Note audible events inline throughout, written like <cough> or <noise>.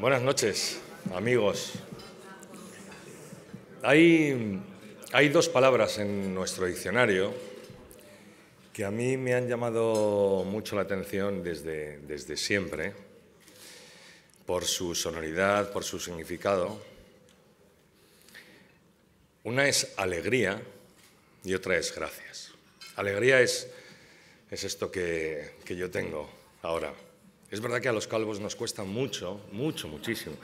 Buenas noches, amigos. Hay, dos palabras en nuestro diccionario que a mí me han llamado mucho la atención desde, siempre, por su sonoridad, por su significado. Una es alegría y otra es gracias. Alegría es, esto que yo tengo ahora es verdad que a los calvos nos cuesta mucho, mucho, muchísimo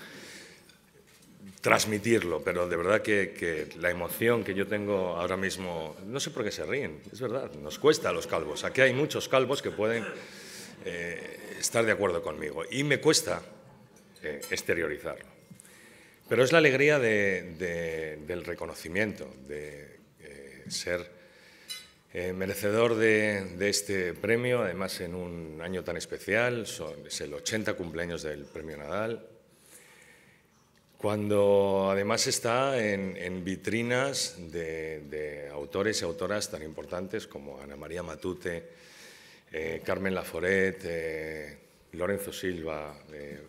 transmitirlo, pero de verdad que, la emoción que yo tengo ahora mismo, no sé por qué se ríen, es verdad, nos cuesta a los calvos. Aquí hay muchos calvos que pueden eh, estar de acuerdo conmigo y me cuesta eh, exteriorizarlo. Pero es la alegría del reconocimiento, de eh, ser eh, merecedor de, este premio, además en un año tan especial, es el 80 cumpleaños del Premio Nadal, cuando además está en, vitrinas de, autores y autoras tan importantes como Ana María Matute, eh, Carmen Laforet, eh, Lorenzo Silva,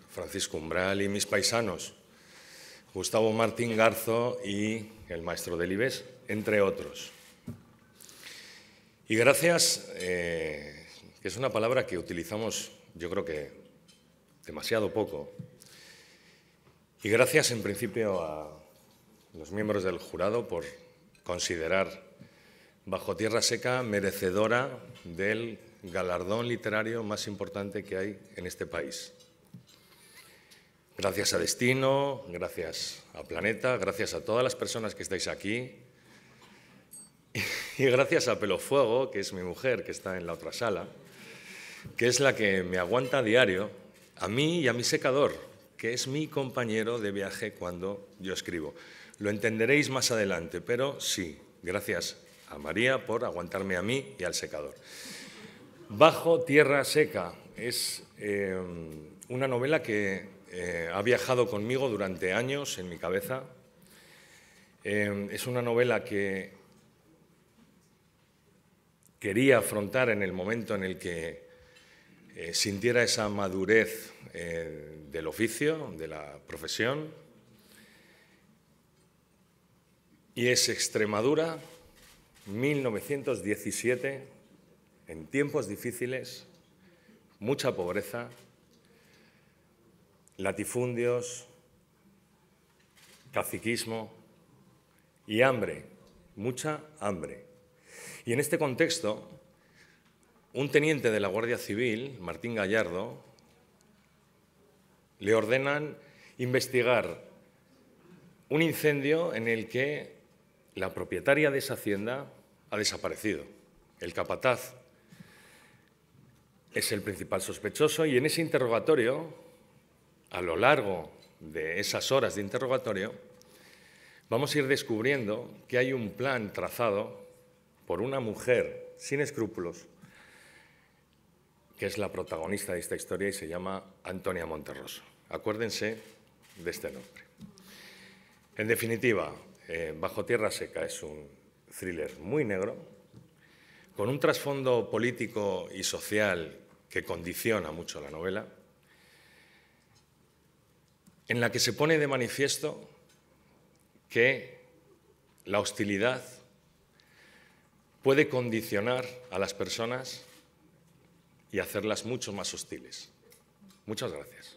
Francisco Umbral y mis paisanos, Gustavo Martín Garzo y el maestro del entre otros. Y gracias, eh, que es una palabra que utilizamos yo creo que demasiado poco. Y gracias en principio a los miembros del jurado por considerar Bajo Tierra Seca merecedora del galardón literario más importante que hay en este país. Gracias a Destino, gracias a Planeta, gracias a todas las personas que estáis aquí, <laughs> Y gracias a Pelofuego, que es mi mujer, que está en la otra sala, que es la que me aguanta a diario, a mí y a mi secador, que es mi compañero de viaje cuando yo escribo. Lo entenderéis más adelante, pero sí, gracias a María por aguantarme a mí y al secador. Bajo Tierra Seca es eh, una novela que eh, ha viajado conmigo durante años en mi cabeza. Eh, es una novela que quería afrontar en el momento en el que eh, sintiera esa madurez eh, del oficio, de la profesión. Y es Extremadura, 1917, en tiempos difíciles, mucha pobreza, latifundios, caciquismo y hambre, mucha hambre. Y en este contexto, un teniente de la Guardia Civil, Martín Gallardo, le ordenan investigar un incendio en el que la propietaria de esa hacienda ha desaparecido. El capataz es el principal sospechoso y en ese interrogatorio, a lo largo de esas horas de interrogatorio, vamos a ir descubriendo que hay un plan trazado por una mujer sin escrúpulos, que es la protagonista de esta historia y se llama Antonia Monterroso. Acuérdense de este nombre. En definitiva, eh, Bajo Tierra Seca es un thriller muy negro, con un trasfondo político y social que condiciona mucho la novela, en la que se pone de manifiesto que la hostilidad puede condicionar a las personas y hacerlas mucho más hostiles. Muchas gracias.